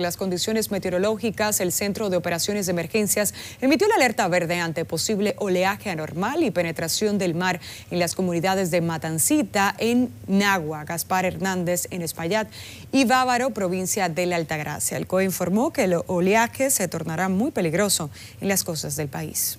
Las condiciones meteorológicas, el Centro de Operaciones de Emergencias emitió la alerta verde ante posible oleaje anormal y penetración del mar en las comunidades de Matancita, en Nagua, Gaspar Hernández, en Espaillat y Bávaro, provincia de la Altagracia. El COE informó que el oleaje se tornará muy peligroso en las costas del país.